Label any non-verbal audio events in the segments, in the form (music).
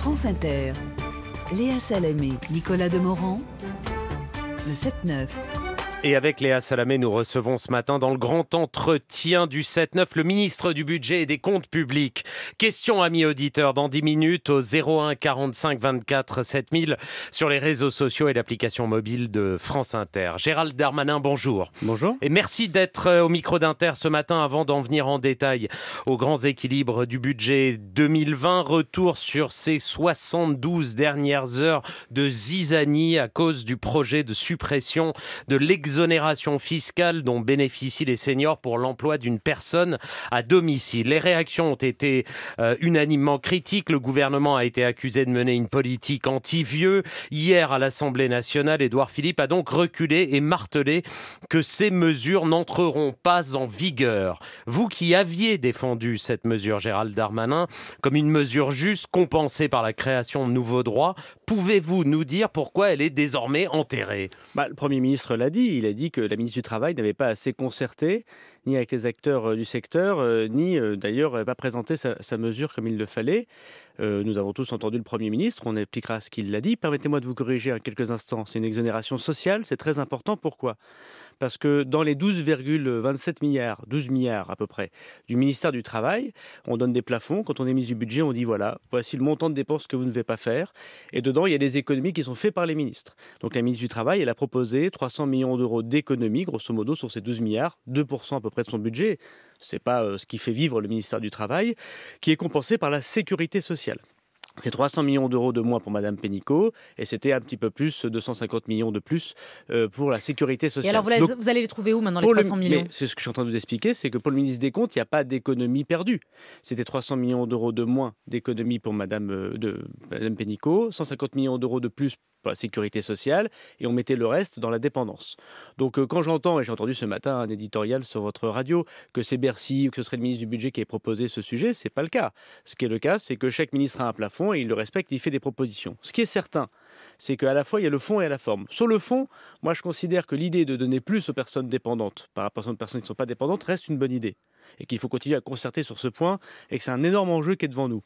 France Inter. Léa Salamé, Nicolas Demorand, le 7-9. Et avec Léa Salamé, nous recevons ce matin dans le grand entretien du 7-9 le ministre du Budget et des Comptes Publics. Question, amis auditeurs, dans 10 minutes au 01 45 24 7000 sur les réseaux sociaux et l'application mobile de France Inter. Gérald Darmanin, bonjour. Bonjour. Et merci d'être euh, au micro d'Inter ce matin avant d'en venir en détail aux grands équilibres du budget 2020. Retour sur ces 72 dernières heures de zizanie à cause du projet de suppression de l'exécution exonération fiscale dont bénéficient les seniors pour l'emploi d'une personne à domicile. Les réactions ont été euh, unanimement critiques. Le gouvernement a été accusé de mener une politique anti-vieux. Hier, à l'Assemblée nationale, Édouard Philippe a donc reculé et martelé que ces mesures n'entreront pas en vigueur. Vous qui aviez défendu cette mesure, Gérald Darmanin, comme une mesure juste compensée par la création de nouveaux droits, pouvez-vous nous dire pourquoi elle est désormais enterrée bah, Le Premier ministre l'a dit, il a dit que la ministre du Travail n'avait pas assez concerté ni avec les acteurs euh, du secteur, euh, ni euh, d'ailleurs pas présenté sa, mesure comme il le fallait. nous avons tous entendu le Premier ministre, on appliquera ce qu'il a dit. Permettez-moi de vous corriger en hein, quelques instants. C'est une exonération sociale, c'est très important. Pourquoi Parce que dans les 12,27 milliards, 12 milliards à peu près, du ministère du Travail, on donne des plafonds. Quand on est mis du budget, on dit voilà, voici le montant de dépenses que vous ne devez pas faire. Et dedans, il y a des économies qui sont faites par les ministres. Donc la ministre du Travail, elle a proposé 300 millions d'euros d'économies, grosso modo, sur ces 12 milliards, 2% à peu près de son budget, c'est pas euh, ce qui fait vivre le ministère du Travail, qui est compensé par la sécurité sociale. C'est 300 millions d'euros de moins pour Madame Pénicaud et c'était un petit peu plus, 250 millions de plus euh, pour la sécurité sociale. Et alors, vous, allez, les trouver où maintenant, les 300 millions C'est ce que je suis en train de vous expliquer, c'est que pour le ministre des Comptes, il n'y a pas d'économie perdue. C'était 300 millions d'euros de moins d'économie pour Madame, euh, de, Madame Pénicaud, 150 millions d'euros de plus pour la sécurité sociale, et on mettait le reste dans la dépendance. Donc euh, quand j'entends, et j'ai entendu ce matin un éditorial sur votre radio, que c'est Bercy ou que ce serait le ministre du Budget qui ait proposé ce sujet, ce n'est pas le cas. Ce qui est le cas, c'est que chaque ministre a un plafond et il le respecte, il fait des propositions. Ce qui est certain, c'est qu'à la fois, il y a le fond et la forme. Sur le fond, moi je considère que l'idée de donner plus aux personnes dépendantes par rapport aux personnes qui ne sont pas dépendantes reste une bonne idée et qu'il faut continuer à concerter sur ce point et que c'est un énorme enjeu qui est devant nous.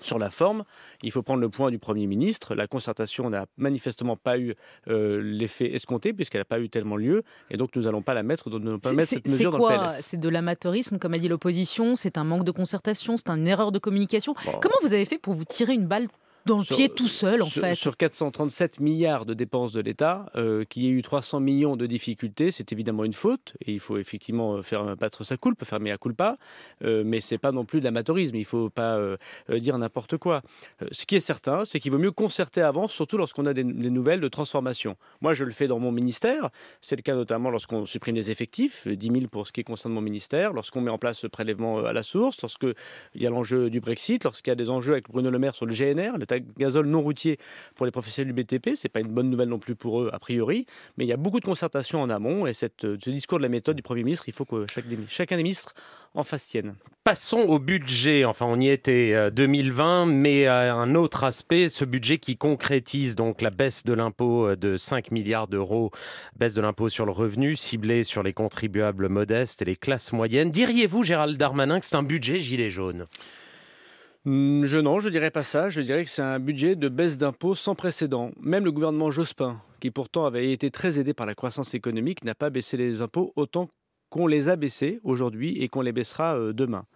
Sur la forme, il faut prendre le point du Premier ministre. La concertation n'a manifestement pas eu euh, l'effet escompté puisqu'elle n'a pas eu tellement lieu. Et donc, nous n'allons pas la mettre, ne pas mettre cette mesure C'est de l'amateurisme, comme a dit l'opposition. C'est un manque de concertation, c'est une erreur de communication. Comment vous avez fait pour vous tirer une balle dans le pied tout seul, en fait. Sur 437 milliards de dépenses de l'État, euh, qu'il y ait eu 300 millions de difficultés, c'est évidemment une faute. Et il faut effectivement euh, faire euh, battre sa peut faire mea culpa. Euh, mais c'est pas non plus de l'amateurisme. Il ne faut pas euh, dire n'importe quoi. ce qui est certain, c'est qu'il vaut mieux concerter avant, surtout lorsqu'on a des, nouvelles de transformation. Moi, je le fais dans mon ministère. C'est le cas notamment lorsqu'on supprime les effectifs, 10 000 pour ce qui concerne mon ministère, lorsqu'on met en place ce prélèvement à la source, lorsqu'il y a l'enjeu du Brexit, lorsqu'il y a des enjeux avec Bruno Le Maire sur le GNR, gazole non routier pour les professionnels du BTP. C'est pas une bonne nouvelle non plus pour eux, a priori. Mais il y a beaucoup de concertation en amont et cette, euh, ce discours de la méthode du Premier ministre, il faut que chaque, chacun des ministres en fasse sienne. Passons au budget. Enfin, on y était 2020, euh, mais euh, un autre aspect, ce budget qui concrétise donc la baisse de l'impôt de 5 milliards d'euros, baisse de l'impôt sur le revenu ciblé sur les contribuables modestes et les classes moyennes. Diriez-vous, Gérald Darmanin, que c'est un budget gilet jaune Hum, je, Non, je dirais pas ça. Je dirais que c'est un budget de baisse d'impôts sans précédent. Même le gouvernement Jospin, qui pourtant avait été très aidé par la croissance économique, n'a pas baissé les impôts autant qu'on les a baissés aujourd'hui et qu'on les baissera euh, demain.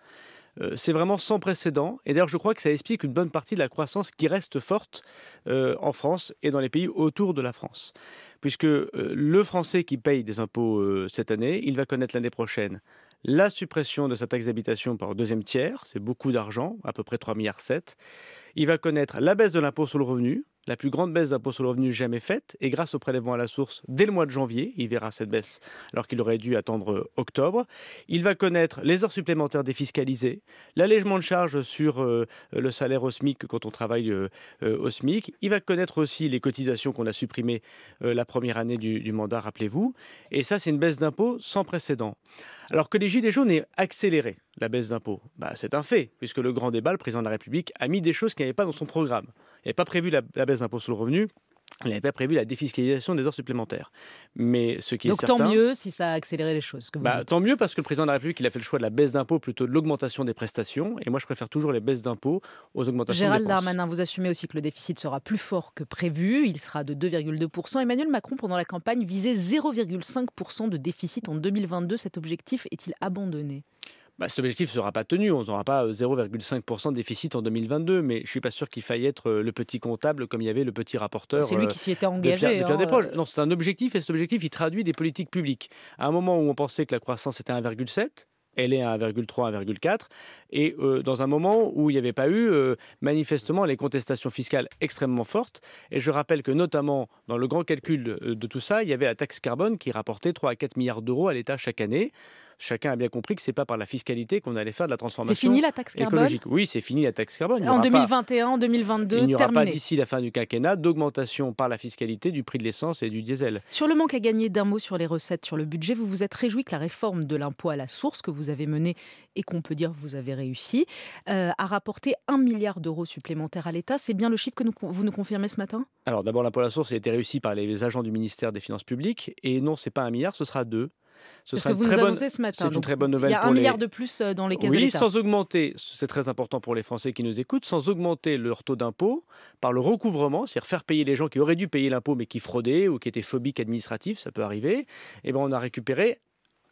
Euh, c'est vraiment sans précédent. Et d'ailleurs, je crois que ça explique une bonne partie de la croissance qui reste forte euh, en France et dans les pays autour de la France. Puisque le Français qui paye des impôts cette année, il va connaître l'année prochaine la suppression de sa taxe d'habitation par le deuxième tiers, c'est beaucoup d'argent, à peu près 3,7 milliards. Il va connaître la baisse de l'impôt sur le revenu, la plus grande baisse d'impôt sur le revenu jamais faite, et grâce au prélèvement à la source dès le mois de janvier, il verra cette baisse alors qu'il aurait dû attendre octobre. Il va connaître les heures supplémentaires défiscalisées, l'allègement de charges sur euh, le salaire au SMIC quand on travaille euh, euh, au SMIC. Il va connaître aussi les cotisations qu'on a supprimées la première année du, du mandat, rappelez-vous. Et ça, c'est une baisse d'impôt sans précédent. Alors que les Gilets jaunes est accéléré la baisse d'impôts bah, C'est un fait, puisque le grand débat, le président de la République a mis des choses qu'il n'avait pas dans son programme. Il n'avait pas prévu la, baisse d'impôts sur le revenu, il n'avait pas prévu la défiscalisation des heures supplémentaires. Mais ce qui est tant mieux si ça a accéléré les choses. Bah, tant mieux parce que le président de la République a fait le choix de la baisse d'impôts plutôt que de l'augmentation des prestations. Et moi, je préfère toujours les baisses d'impôts aux augmentations Gérald Darmanin, vous assumez aussi que le déficit sera plus fort que prévu. Il sera de 2,2%. Emmanuel Macron, pendant la campagne, visait 0,5% de déficit en 2022. Cet objectif est-il abandonné bah, cet objectif ne sera pas tenu. On n'aura pas 0,5% euh, de déficit en 2022, mais je ne suis pas sûr qu'il faille être euh, le petit comptable comme il y avait le petit rapporteur. C'est lui euh, qui s'y était engagé. Hein. non, c'est un objectif et cet objectif, il traduit des politiques publiques. À un moment où on pensait que la croissance était 1,7, elle est à 1,3, 1,4. Et dans un moment où il n'y avait pas eu, manifestement, les contestations fiscales extrêmement fortes. Et je rappelle que, notamment, dans le grand calcul de, de tout ça, il y avait la taxe carbone qui rapportait 3 à 4 milliards d'euros à l'État chaque année chacun a bien compris que c'est pas par la fiscalité qu'on allait faire de la transformation C'est fini la taxe carbone écologique. Oui, c'est fini la taxe carbone. en 2021, 2022, Il n'y aura pas d'ici la fin du quinquennat d'augmentation par la fiscalité du prix de l'essence et du diesel. Sur le manque à gagner d'un mot sur les recettes, sur le budget, vous vous êtes réjoui que la réforme de l'impôt à la source que vous avez menée et qu'on peut dire que vous avez réussi euh, a rapporté un milliard d'euros supplémentaires à l'État. C'est bien le chiffre que vous nous confirmez ce matin Alors d'abord, l'impôt à la source a été réussi par les agents du ministère des Finances publiques et non, c'est pas un milliard, ce sera deux. Ce sera bonne... matin. C'est une très bonne nouvelle. Il y a un milliard de plus euh, dans les caisses sans augmenter, c'est très important pour les Français qui nous écoutent, sans augmenter leur taux d'impôt par le recouvrement, c'est-à-dire faire payer les gens qui auraient dû payer l'impôt mais qui fraudaient ou qui étaient phobiques administratifs, ça peut arriver, et eh ben on a récupéré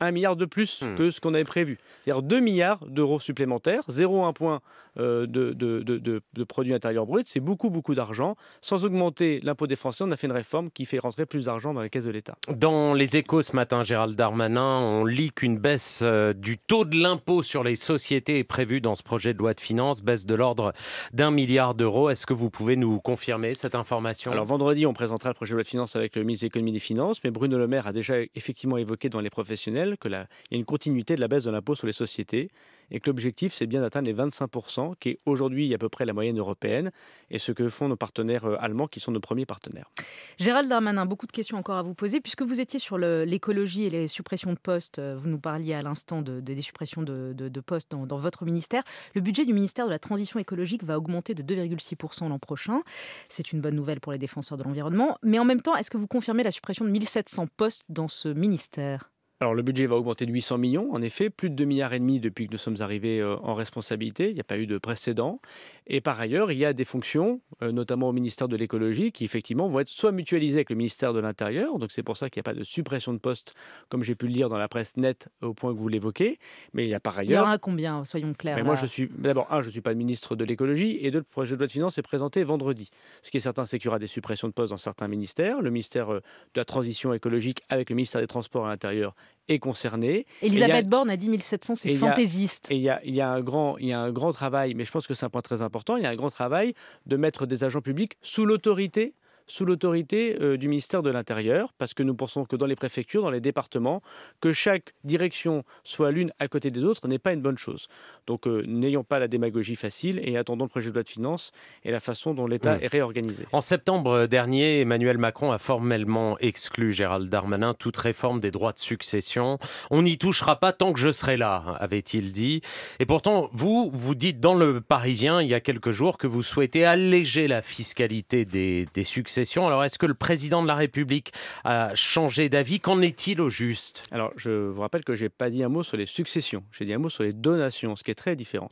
1 milliard de plus hmm. que ce qu'on avait prévu. C'est-à-dire 2 milliards d'euros supplémentaires, 0,1 point euh, de, de, de, de, produit intérieur brut, c'est beaucoup, beaucoup d'argent. Sans augmenter l'impôt des Français, on a fait une réforme qui fait rentrer plus d'argent dans les caisses de l'État. Dans les échos ce matin, Gérald Darmanin, on lit qu'une baisse euh, du taux de l'impôt sur les sociétés est prévue dans ce projet de loi de finances, baisse de l'ordre d'un milliard d'euros. Est-ce que vous pouvez nous confirmer cette information Alors vendredi, on présentera le projet de loi de finances avec le ministre de l'économie et des finances, mais Bruno Le Maire a déjà effectivement évoqué dans les professionnels qu'il y a une continuité de la baisse de l'impôt sur les sociétés et que l'objectif, c'est bien d'atteindre les 25%, qui est aujourd'hui à peu près la moyenne européenne, et ce que font nos partenaires euh, allemands, qui sont nos premiers partenaires. Gérald Darmanin, beaucoup de questions encore à vous poser. Puisque vous étiez sur l'écologie et les suppressions de postes, euh, vous nous parliez à l'instant des suppressions de, postes dans, votre ministère. Le budget du ministère de la Transition écologique va augmenter de 2,6% l'an prochain. C'est une bonne nouvelle pour les défenseurs de l'environnement. Mais en même temps, est-ce que vous confirmez la suppression de 1700 postes dans ce ministère alors le budget va augmenter de 800 millions, en effet, plus de 2 milliards et demi depuis que nous sommes arrivés euh, en responsabilité. Il n'y a pas eu de précédent. Et par ailleurs, il y a des fonctions, euh, notamment au ministère de l'écologie, qui effectivement vont être soit mutualisées avec le ministère de l'Intérieur, donc c'est pour ça qu'il n'y a pas de suppression de postes, comme j'ai pu le lire dans la presse nette au point que vous l'évoquez, mais il y a par ailleurs... Il y aura combien, soyons clairs Moi, je suis... D'abord, un, je ne suis pas le ministre de l'écologie, et deux, le projet de loi de finances est présenté vendredi. Ce qui est certain, c'est qu'il y aura des suppressions de postes dans certains ministères, le ministère euh, de la transition écologique avec le ministère des Transports à l'intérieur est concernée. Elisabeth Borne a dit 1700, c'est fantaisiste. Et il y a un grand travail, mais je pense que c'est un point très important, il y a un grand travail de mettre des agents publics sous l'autorité sous l'autorité euh, du ministère de l'Intérieur, parce que nous pensons que dans les préfectures, dans les départements, que chaque direction soit l'une à côté des autres n'est pas une bonne chose. Donc euh, n'ayons pas la démagogie facile et attendons le projet de loi de finances et la façon dont l'État hmm. est réorganisé. En septembre euh, dernier, Emmanuel Macron a formellement exclu Gérald Darmanin toute réforme des droits de succession. On n'y touchera pas tant que je serai là, avait-il dit. Et pourtant, vous, vous dites dans le Parisien il y a quelques jours que vous souhaitez alléger la fiscalité des, des successions alors, est-ce que le président de la République a changé d'avis Qu'en est-il au juste Alors, je vous rappelle que je n'ai pas dit un mot sur les successions, j'ai dit un mot sur les donations, ce qui est très différent.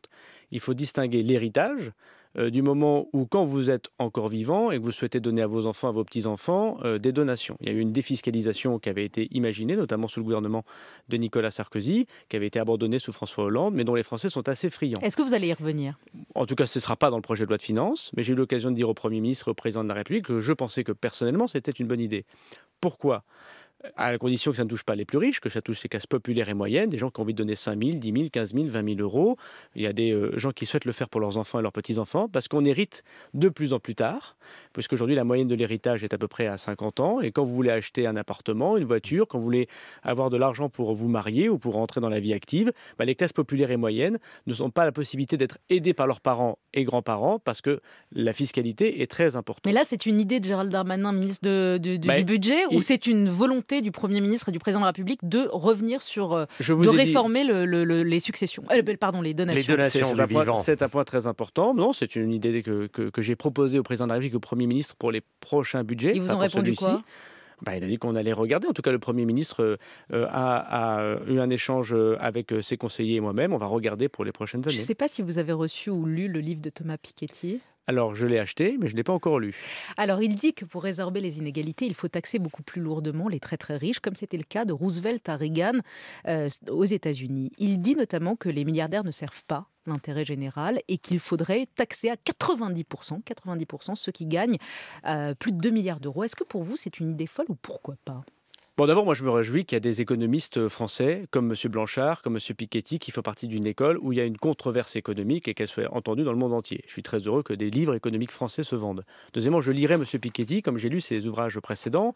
Il faut distinguer l'héritage, euh, du moment où, quand vous êtes encore vivant et que vous souhaitez donner à vos enfants, à vos petits-enfants, euh, des donations. Il y a eu une défiscalisation qui avait été imaginée, notamment sous le gouvernement de Nicolas Sarkozy, qui avait été abandonnée sous François Hollande, mais dont les Français sont assez friands. Est-ce que vous allez y revenir En tout cas, ce ne sera pas dans le projet de loi de finances, mais j'ai eu l'occasion de dire au Premier ministre, au Président de la République, que je pensais que personnellement, c'était une bonne idée. Pourquoi à la condition que ça ne touche pas les plus riches, que ça touche les classes populaires et moyennes, des gens qui ont envie de donner 5 000, 10 000, 15 000, 20 000 euros. Il y a des euh, gens qui souhaitent le faire pour leurs enfants et leurs petits-enfants, parce qu'on hérite de plus en plus tard, puisqu'aujourd'hui la moyenne de l'héritage est à peu près à 50 ans, et quand vous voulez acheter un appartement, une voiture, quand vous voulez avoir de l'argent pour vous marier ou pour rentrer dans la vie active, bah, les classes populaires et moyennes ne sont pas la possibilité d'être aidées par leurs parents et grands-parents, parce que la fiscalité est très importante. Mais là, c'est une idée de Gérald Darmanin, ministre bah, du budget, ou c'est une volonté du Premier ministre et du Président de la République de revenir sur, euh, de réformer les successions, euh, pardon, les donations. Les donations, c'est, un, point très important. Non, c'est une idée que, que, j'ai proposée au Président de la République, au Premier ministre pour les prochains budgets. Ils vous ont répondu quoi bah, il a dit qu'on allait regarder. En tout cas, le Premier ministre euh, a, a, eu un échange avec ses conseillers et moi-même. On va regarder pour les prochaines années. Je ne sais pas si vous avez reçu ou lu le livre de Thomas Piketty. Alors je l'ai acheté, mais je ne l'ai pas encore lu. Alors il dit que pour résorber les inégalités, il faut taxer beaucoup plus lourdement les très très riches, comme c'était le cas de Roosevelt à Reagan euh, aux États-Unis. Il dit notamment que les milliardaires ne servent pas l'intérêt général et qu'il faudrait taxer à 90%, 90% ceux qui gagnent euh, plus de 2 milliards d'euros. Est-ce que pour vous c'est une idée folle ou pourquoi pas Bon, d'abord, moi, je me réjouis qu'il y a des économistes euh, français comme M. Blanchard, comme M. Piketty, qui font partie d'une école où il y a une controverse économique et qu'elle soit entendue dans le monde entier. Je suis très heureux que des livres économiques français se vendent. Deuxièmement, je lirai M. Piketty, comme j'ai lu ses ouvrages précédents.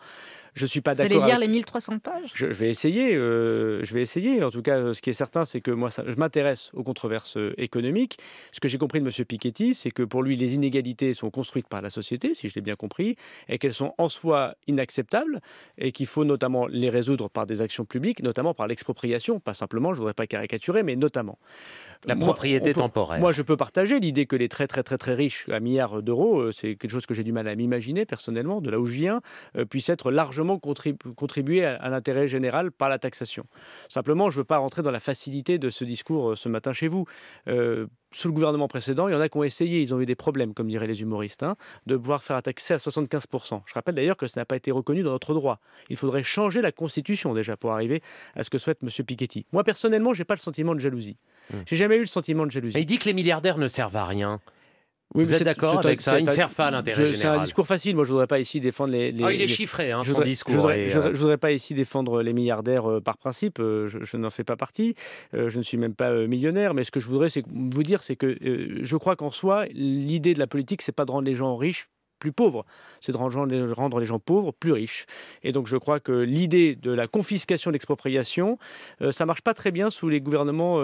Je suis pas d'accord. Vous allez lire les 1300 pages je, vais essayer. Euh, je vais essayer. En tout cas, euh, ce qui est certain, c'est que moi, je m'intéresse aux controverses économiques. Ce que j'ai compris de M. Piketty, c'est que pour lui, les inégalités sont construites par la société, si je l'ai bien compris, et qu'elles sont en soi inacceptables et qu'il faut notamment les résoudre par des actions publiques, notamment par l'expropriation, pas simplement, je ne voudrais pas caricaturer, mais notamment. La propriété temporaire. Moi, je peux partager l'idée que les très très très très riches à milliards d'euros, euh, c'est quelque chose que j'ai du mal à m'imaginer personnellement, de là où je viens, euh, puissent être largement contribu contribués à, l'intérêt général par la taxation. Simplement, je ne veux pas rentrer dans la facilité de ce discours euh, ce matin chez vous. sous le gouvernement précédent, il y en a qui ont essayé, ils ont eu des problèmes, comme diraient les humoristes, hein, de pouvoir faire taxer à 75%. Je rappelle d'ailleurs que ça n'a pas été reconnu dans notre droit. Il faudrait changer la Constitution déjà pour arriver à ce que souhaite M. Piketty. Moi, personnellement, je n'ai pas le sentiment de jalousie. Mmh. J'ai eu le sentiment de jalousie. Mais il dit que les milliardaires ne servent à rien. Oui, Vous êtes d'accord avec ça Ils ne servent pas à l'intérêt général. C'est un discours facile. Moi, je ne voudrais pas ici défendre les. Ah, il est chiffré, hein, je son discours. Je voudrais, euh, voudrais, pas ici défendre les milliardaires euh, par principe. Euh, je, n'en fais pas partie. je ne suis même pas millionnaire. Mais ce que je voudrais vous dire, c'est que je crois qu'en soi, l'idée de la politique, c'est pas de rendre les gens riches plus pauvres, c'est de rendre les gens pauvres plus riches. Et donc je crois que l'idée de la confiscation, de l'expropriation, euh, ça marche pas très bien sous les gouvernements euh,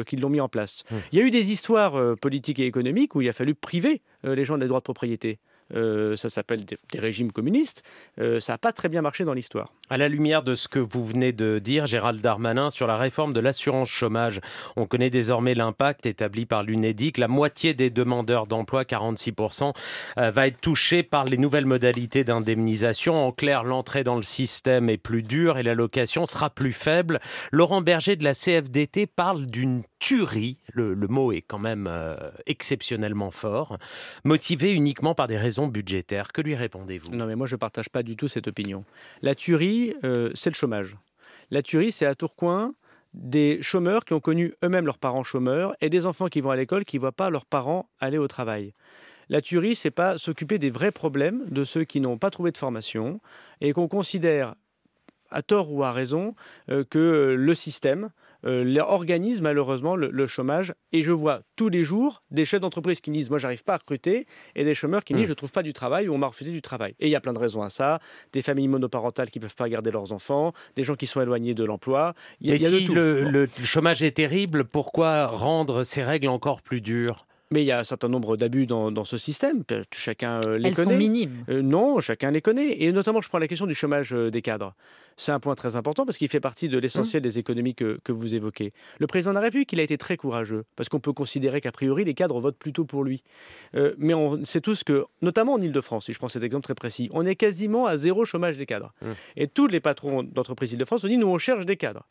euh, qui l'ont mis en place. Mmh. Il y a eu des histoires politiques et économiques où il a fallu priver les gens des droits de propriété. Euh, ça s'appelle des, régimes communistes. Euh, ça n'a pas très bien marché dans l'histoire. À la lumière de ce que vous venez de dire, Gérald Darmanin, sur la réforme de l'assurance chômage, on connaît désormais l'impact établi par l'UNEDIC. La moitié des demandeurs d'emploi, 46%, euh, va être touchée par les nouvelles modalités d'indemnisation. En clair, l'entrée dans le système est plus dure et l'allocation sera plus faible. Laurent Berger de la CFDT parle d'une tuerie. Le, mot est quand même exceptionnellement fort, motivé uniquement par des raisons budgétaire Que lui répondez-vous Non, mais moi, je ne partage pas du tout cette opinion. La tuerie, euh, c'est le chômage. La tuerie, c'est à Tourcoing des chômeurs qui ont connu eux-mêmes leurs parents chômeurs et des enfants qui vont à l'école qui ne voient pas leurs parents aller au travail. La tuerie, c'est pas s'occuper des vrais problèmes de ceux qui n'ont pas trouvé de formation et qu'on considère à tort ou à raison, euh, que euh, le système euh, organise malheureusement le, chômage. Et je vois tous les jours des chefs d'entreprise qui me disent Moi, j'arrive pas à recruter, et des chômeurs qui me disent mmh. Je trouve pas du travail ou on m'a refusé du travail. Et il y a plein de raisons à ça des familles monoparentales qui ne peuvent pas garder leurs enfants, des gens qui sont éloignés de l'emploi. Mais si le chômage est terrible, pourquoi rendre ces règles encore plus dures mais il y a un certain nombre d'abus dans, ce système. Chacun euh, les Elles connaît. sont minimes. Euh, non, chacun les connaît. Et notamment, je prends la question du chômage euh, des cadres. C'est un point très important parce qu'il fait partie de l'essentiel mmh. des économies que, vous évoquez. Le président de la République, il a été très courageux parce qu'on peut considérer qu'a priori, les cadres votent plutôt pour lui. mais on sait tous que, notamment en Ile-de-France, si je prends cet exemple très précis, on est quasiment à zéro chômage des cadres. Mmh. Et tous les patrons d'entreprises Ile-de-France ont dit nous, on cherche des cadres.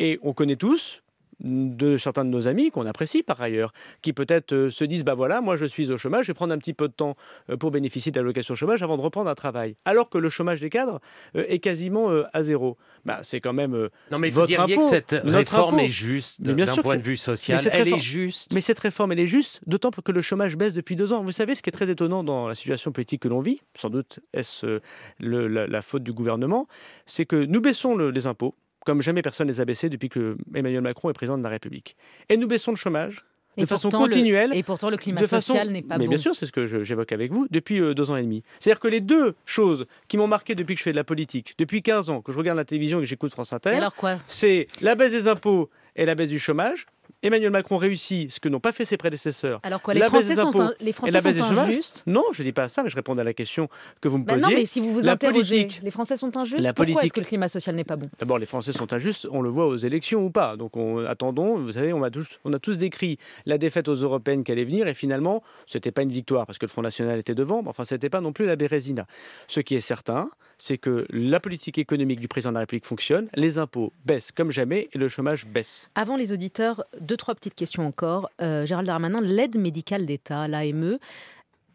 Et on connaît tous, de certains de nos amis qu'on apprécie par ailleurs, qui peut-être euh, se disent bah voilà, moi je suis au chômage, je vais prendre un petit peu de temps euh, pour bénéficier de l'allocation chômage avant de reprendre un travail, alors que le chômage des cadres euh, est quasiment à zéro. Bah c'est quand même non mais vous diriez que cette réforme est juste d'un point de vue social, elle est juste. Mais cette réforme elle est juste, d'autant que le chômage baisse depuis deux ans. Vous savez ce qui est très étonnant dans la situation politique que l'on vit, sans doute est-ce la, faute du gouvernement, c'est que nous baissons les impôts comme jamais personne ne les a baissés depuis que Emmanuel Macron est président de la République. Et nous baissons le chômage de façon continuelle. et pourtant, le climat social n'est pas bon. Mais bien sûr, c'est ce que j'évoque avec vous depuis euh, deux ans et demi. C'est-à-dire que les deux choses qui m'ont marqué depuis que je fais de la politique, depuis 15 ans, que je regarde la télévision et que j'écoute France Inter, c'est la baisse des impôts et la baisse du chômage. Emmanuel Macron réussit ce que n'ont pas fait ses prédécesseurs. Alors quoi, les Français sont, injustes Non, je ne dis pas ça, mais je réponds à la question que vous me posez. Bah non, mais si vous vous interrogez, les Français sont injustes, la politique, pourquoi est-ce que le climat social n'est pas bon D'abord, les Français sont injustes, on le voit aux élections ou pas. Donc on, attendons, vous savez, on a, tous, on a tous décrit la défaite aux Européennes qui allait venir, et finalement, ce n'était pas une victoire, parce que le Front National était devant, enfin, ce n'était pas non plus la Bérésina. Ce qui est certain, c'est que la politique économique du président de la République fonctionne, les impôts baissent comme jamais, et le chômage baisse. Avant les auditeurs deux, trois petites questions encore. Euh, Gérald Darmanin, l'aide médicale d'État, l'AME,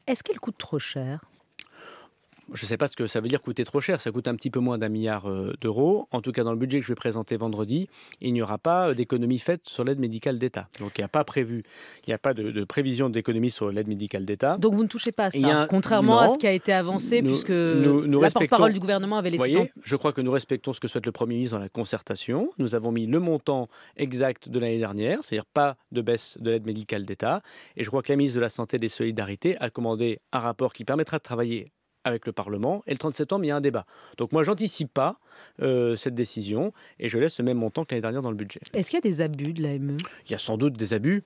est-ce qu'elle coûte trop cher je ne sais pas ce que ça veut dire coûter trop cher. Ça coûte un petit peu moins d'un milliard euh, d'euros. En tout cas, dans le budget que je vais présenter vendredi, il n'y aura pas euh, d'économie faite sur l'aide médicale d'État. Donc, il n'y a pas prévu, il n'y a pas de, prévision d'économie sur l'aide médicale d'État. Donc vous ne touchez pas à ça, contrairement à ce qui a été avancé, puisque nous, la porte-parole du gouvernement avait laissé. Voyez, je crois que nous respectons ce que souhaite le Premier ministre dans la concertation. Nous avons mis le montant exact de l'année dernière, c'est-à-dire pas de baisse de l'aide médicale d'État. Et je crois que la ministre de la Santé et des Solidarités a commandé un rapport qui permettra de travailler avec le Parlement. Et le 30 septembre, il y a un débat. Donc moi, j'anticipe pas euh, cette décision et je laisse le même montant que l'année dernière dans le budget. Est-ce qu'il y a des abus de l'AME Il y a sans doute des abus.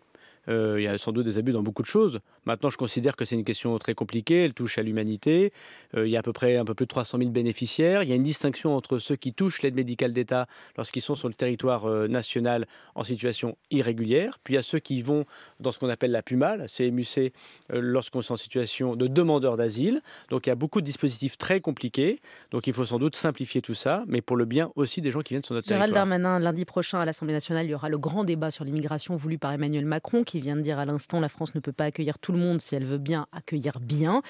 Euh, il y a sans doute des abus dans beaucoup de choses. Maintenant, je considère que c'est une question très compliquée. Elle touche à l'humanité. Euh, il y a à peu près un peu plus de 300 000 bénéficiaires. Il y a une distinction entre ceux qui touchent l'aide médicale d'État lorsqu'ils sont sur le territoire euh, national en situation irrégulière. Puis il y a ceux qui vont dans ce qu'on appelle la PUMAL. la CMUC, lorsqu'on est en situation de demandeur d'asile. Donc il y a beaucoup de dispositifs très compliqués. Donc il faut sans doute simplifier tout ça, mais pour le bien aussi des gens qui viennent sur notre territoire. Gérald Darmanin, lundi prochain à l'Assemblée nationale, il y aura le grand débat sur l'immigration voulu par Emmanuel Macron qui vient de dire à l'instant la France ne peut pas accueillir tout le monde si elle veut bien accueillir bien.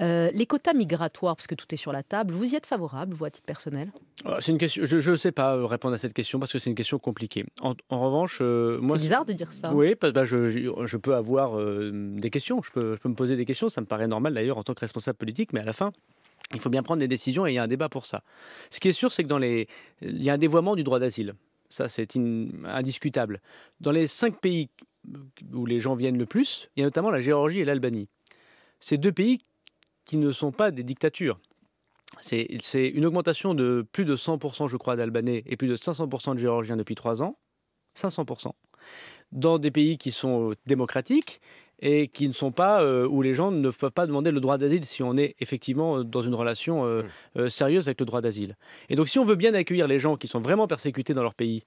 Euh, les quotas migratoires, parce que tout est sur la table, vous y êtes favorable, vous, à titre personnel ah, c'est une question, je ne sais pas euh, répondre à cette question parce que c'est une question compliquée. En, revanche, euh, moi. C'est bizarre de dire ça. Oui, bah, je, peux avoir des questions, je peux, me poser des questions, ça me paraît normal d'ailleurs en tant que responsable politique, mais à la fin, il faut bien prendre des décisions et il y a un débat pour ça. Ce qui est sûr, c'est que dans les, il y a un dévoiement du droit d'asile. Ça, c'est indiscutable. Dans les cinq pays où les gens viennent le plus, il y a notamment la Géorgie et l'Albanie. Ces deux pays qui ne sont pas des dictatures. C'est une augmentation de plus de 100%, je crois, d'Albanais et plus de 500% de Géorgiens depuis trois ans. 500%. Dans des pays qui sont euh, démocratiques et qui ne sont pas euh, où les gens ne peuvent pas demander le droit d'asile si on est effectivement euh, dans une relation mmh. sérieuse avec le droit d'asile. Et donc si on veut bien accueillir les gens qui sont vraiment persécutés dans leur pays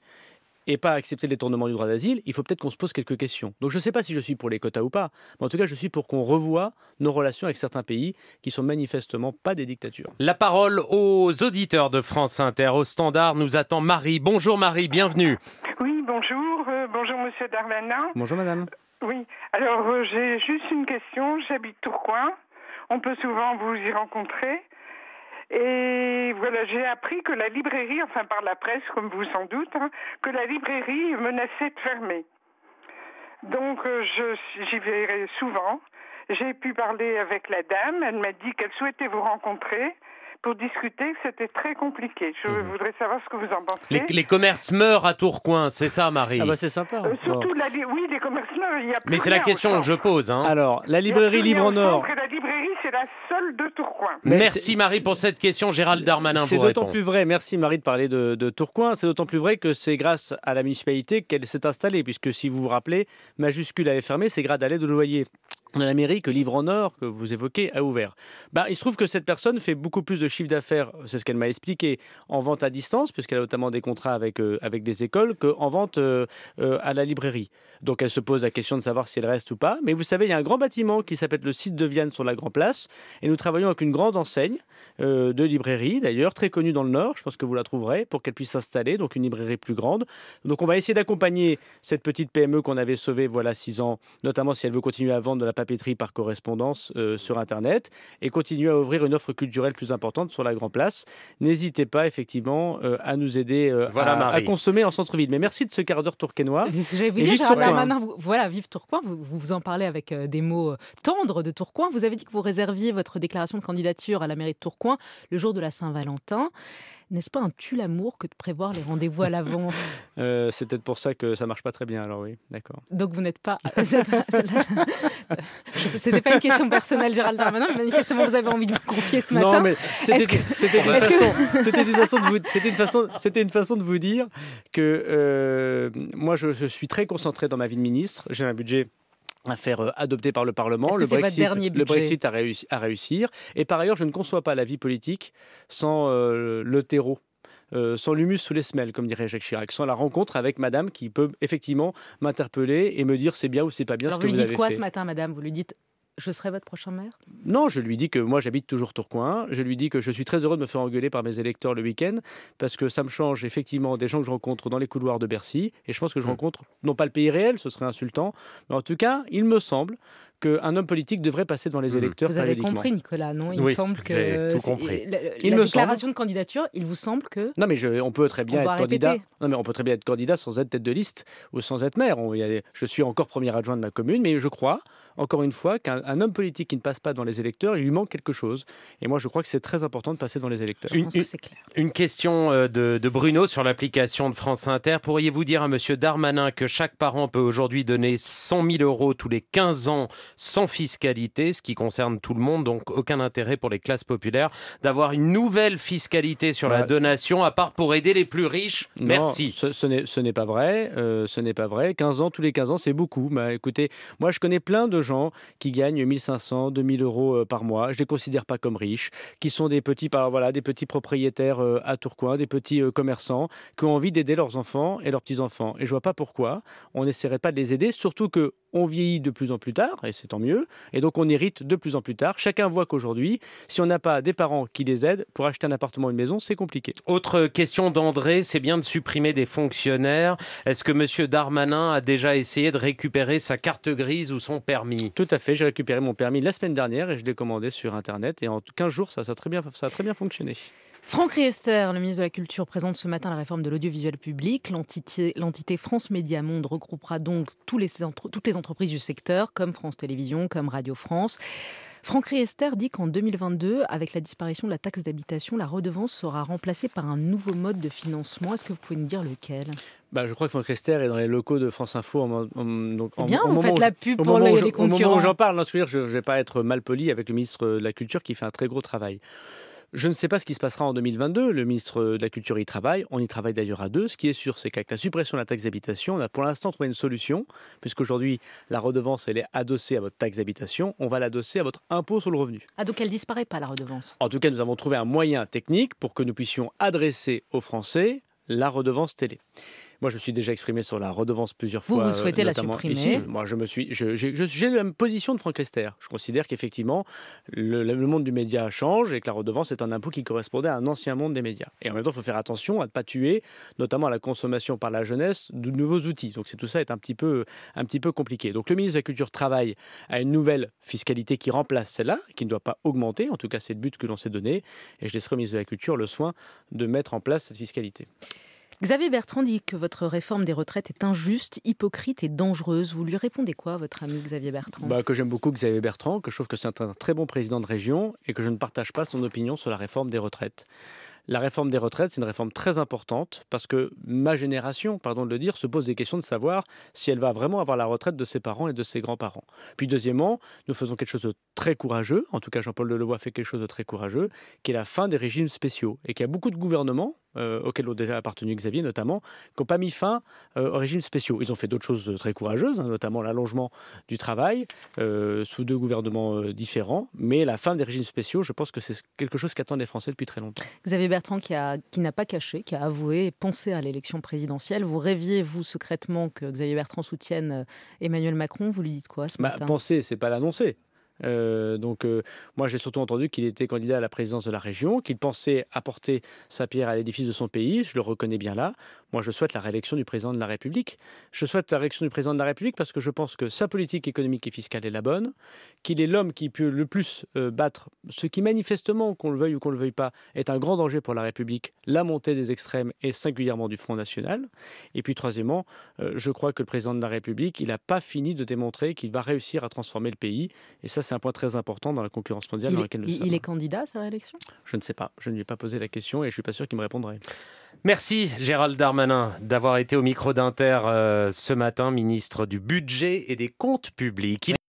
et pas accepter les tournements du droit d'asile, il faut peut-être qu'on se pose quelques questions. Donc je ne sais pas si je suis pour les quotas ou pas, mais en tout cas je suis pour qu'on revoie nos relations avec certains pays qui sont manifestement pas des dictatures. La parole aux auditeurs de France Inter. Au standard nous attend Marie. Bonjour Marie, bienvenue. Oui, bonjour. Euh, bonjour Monsieur Darmanin. Bonjour Madame. Euh, oui, alors euh, j'ai juste une question. J'habite Tourcoing. On peut souvent vous y rencontrer. Et voilà, j'ai appris que la librairie, enfin par la presse, comme vous sans doute, hein, que la librairie menaçait de fermer. Donc euh, j'y verrai souvent. J'ai pu parler avec la dame, elle m'a dit qu'elle souhaitait vous rencontrer pour discuter, c'était très compliqué. Je mhm. voudrais savoir ce que vous en pensez. Les, commerces meurent à Tourcoing, c'est ça, Marie Ah bah c'est sympa. Euh, surtout, oui, les commerces meurent. a Mais c'est la question que je pose. Hein. Alors, la librairie Livre Nord. La librairie la seule de Tourcoing. Merci Marie pour cette question, Gérald Darmanin. C'est d'autant plus vrai, merci Marie de parler de, Tourcoing, c'est d'autant plus vrai que c'est grâce à la municipalité qu'elle s'est installée, puisque si vous vous rappelez, majuscule avait fermé, c'est grade l'aide de loyer de la mairie que Livre en Or, que vous évoquez, a ouvert. Bah, il se trouve que cette personne fait beaucoup plus de chiffre d'affaires, c'est ce qu'elle m'a expliqué, en vente à distance, puisqu'elle a notamment des contrats avec, euh, avec des écoles, qu'en vente euh, euh, à la librairie. Donc elle se pose la question de savoir si elle reste ou pas. Mais vous savez, il y a un grand bâtiment qui s'appelle le site de Vienne sur la Grand Place, et nous travaillons avec une grande enseigne de librairie, d'ailleurs très connue dans le Nord, je pense que vous la trouverez, pour qu'elle puisse s'installer, donc une librairie plus grande. Donc on va essayer d'accompagner cette petite PME qu'on avait sauvée voilà six ans, notamment si elle veut continuer à vendre de la papeterie par correspondance euh, sur Internet et continuer à ouvrir une offre culturelle plus importante sur la Grand Place. N'hésitez pas effectivement euh, à nous aider euh, à, consommer en centre-ville. Mais merci de ce quart d'heure tourquenois. Je vous dire, vive Tourcoing. voilà, vive Tourcoing. Vous, vous en parlez avec des mots tendres de Tourcoing. Vous avez dit que vous réserviez votre déclaration de candidature à la mairie de Tourcoing le jour de la Saint-Valentin. N'est-ce pas un tue-l'amour que de prévoir les rendez-vous à l'avance (laughs) euh, C'est peut-être pour ça que ça marche pas très bien, alors oui, d'accord. Donc vous n'êtes pas. (laughs) c'était pas une question personnelle, Gérald Darmanin, mais manifestement vous avez envie de me confier ce matin. Non, mais c'était une, façon de vous... dire que euh, moi je, je suis très concentré dans ma vie de ministre, j'ai un budget à faire euh, adopter par le Parlement. Le Brexit, le Brexit, a réussi, à, réussir. Et par ailleurs, je ne conçois pas la vie politique sans euh, le terreau. Euh, sans l'humus sous les semelles, comme dirait Jacques Chirac, sans la rencontre avec madame qui peut effectivement m'interpeller et me dire c'est bien ou c'est pas bien Alors ce que vous, lui vous dites quoi ce matin, madame Vous lui dites je serai votre prochain maire Non, je lui dis que moi j'habite toujours Tourcoing. Je lui dis que je suis très heureux de me faire engueuler par mes électeurs le week-end parce que ça me change effectivement des gens que je rencontre dans les couloirs de Bercy. Et je pense que je hmm. rencontre non pas le pays réel, ce serait insultant, mais en tout cas, il me semble qu'un homme politique devrait passer devant les hmm. électeurs. Vous avez compris, Nicolas, non Il me semble que. Tout compris. La, déclaration de candidature, il vous semble que. Non, mais on peut très bien être candidat. Non, mais on peut très bien être candidat sans être tête de liste ou sans être maire. je suis encore premier adjoint de ma commune, mais je crois, encore une fois, qu'un homme politique qui ne passe pas devant les électeurs, il lui manque quelque chose. Et moi, je crois que c'est très important de passer devant les électeurs. Une, question euh, de, de Bruno sur l'application de France Inter. Pourriez-vous dire à Monsieur Darmanin que chaque parent peut aujourd'hui donner 100 000 euros tous les 15 ans sans fiscalité, ce qui concerne tout le monde, donc aucun intérêt pour les classes populaires d'avoir une nouvelle fiscalité sur la bah, donation, à part pour aider les plus riches. Merci. ce, ce n'est pas vrai, ce n'est pas vrai. 15 euh, ans, tous les 15 ans, c'est beaucoup. Bah, écoutez, moi je connais plein de gens qui gagnent 1500, 2000 euros euh, par mois, je ne les considère pas comme riches, qui sont des petits, voilà, des petits propriétaires euh, à Tourcoing, des petits commerçants, qui ont envie d'aider leurs enfants et leurs petits-enfants. Et je vois pas pourquoi on n'essaierait pas de les aider, surtout que on vieillit de plus en plus tard, et c'est tant mieux, et donc on hérite de plus en plus tard. Chacun voit qu'aujourd'hui, si on n'a pas des parents qui les aident, pour acheter un appartement ou une maison, c'est compliqué. Autre question d'André, c'est bien de supprimer des fonctionnaires. Est-ce que M. Darmanin a déjà essayé de récupérer sa carte grise ou son permis Tout à fait, j'ai récupéré mon permis la semaine dernière et je l'ai commandé sur Internet, et en 15 jours, ça, ça a très bien fonctionné. Franck Riester, le ministre de la Culture, présente ce matin la réforme de l'audiovisuel public. L'entité France Média Monde regroupera donc toutes les entreprises du secteur, comme France Télévisions, comme Radio France. Franck Riester dit qu'en 2022, avec la disparition de la taxe d'habitation, la redevance sera remplacée par un nouveau mode de financement. Est-ce que vous pouvez nous dire lequel bah, je crois que Franck Riester est dans les locaux de France Info. En, bien, vous faites la pub pour les, concurrents. j'en parle, je ne vais pas être mal poli avec le ministre de la Culture qui fait un très gros travail. Je ne sais pas ce qui se passera en 2022. Le ministre de la Culture y travaille. On y travaille d'ailleurs à deux. Ce qui est sûr, c'est qu'avec la suppression de la taxe d'habitation, on a pour l'instant trouvé une solution, puisqu'aujourd'hui, la redevance, elle est adossée à votre taxe d'habitation. On va l'adosser à votre impôt sur le revenu. Ah, donc elle disparaît pas, la redevance En tout cas, nous avons trouvé un moyen technique pour que nous puissions adresser aux Français la redevance télé. Moi, je me suis déjà exprimé sur la redevance plusieurs fois. Vous souhaitez la supprimer Moi, je me suis, j'ai la même position de Franck Lester. Je considère qu'effectivement, le, monde du média change et que la redevance est un impôt qui correspondait à un ancien monde des médias. Et en même temps, il faut faire attention à ne pas tuer, notamment à la consommation par la jeunesse, de nouveaux outils. Donc, tout ça est un petit peu, un petit peu compliqué. Donc, le ministre de la Culture travaille à une nouvelle fiscalité qui remplace celle-là, qui ne doit pas augmenter. En tout cas, c'est le but que l'on s'est donné. Et je laisserai au ministre de la Culture le soin de mettre en place cette fiscalité. Xavier Bertrand dit que votre réforme des retraites est injuste, hypocrite et dangereuse. Vous lui répondez quoi, votre ami Xavier Bertrand bah, Que j'aime beaucoup Xavier Bertrand, que je trouve que c'est un très bon président de région et que je ne partage pas son opinion sur la réforme des retraites. La réforme des retraites, c'est une réforme très importante parce que ma génération, pardon de le dire, se pose des questions de savoir si elle va vraiment avoir la retraite de ses parents et de ses grands-parents. Puis deuxièmement, nous faisons quelque chose de très courageux, en tout cas Jean-Paul Delevoye fait quelque chose de très courageux, qui est la fin des régimes spéciaux et qu'il y a beaucoup de gouvernements, euh, auxquels ont déjà appartenu Xavier notamment, qui n'ont pas mis fin euh, aux régimes spéciaux. Ils ont fait d'autres choses euh, très courageuses, hein, notamment l'allongement du travail euh, sous deux gouvernements différents, mais la fin des régimes spéciaux, je pense que c'est quelque chose qu'attendent les Français depuis très longtemps. Xavier Bertrand qui, a, qui n'a pas caché, qui a avoué penser à l'élection présidentielle, vous rêviez, vous, secrètement, que Xavier Bertrand soutienne Emmanuel Macron, vous lui dites quoi ce bah, matin Penser, c'est pas l'annoncer. Euh, donc euh, moi j'ai surtout entendu qu'il était candidat à la présidence de la région, qu'il pensait apporter sa pierre à l'édifice de son pays, je le reconnais bien là. Moi, je souhaite la réélection du président de la République. Je souhaite la réélection du président de la République parce que je pense que sa politique économique et fiscale est la bonne, qu'il est l'homme qui peut le plus euh, battre ce qui, manifestement, qu'on le veuille ou qu'on ne le veuille pas, est un grand danger pour la République, la montée des extrêmes et singulièrement du Front National. Et puis, troisièmement, euh, je crois que le président de la République, il n'a pas fini de démontrer qu'il va réussir à transformer le pays. Et ça, c'est un point très important dans la concurrence mondiale dans laquelle nous sommes. Il est candidat à sa réélection Je ne sais pas. Je ne lui ai pas posé la question et je ne suis pas sûr qu'il me répondrait. Merci Gérald Darmanin d'avoir été au micro d'Inter euh, ce matin, ministre du Budget et des Comptes Publics.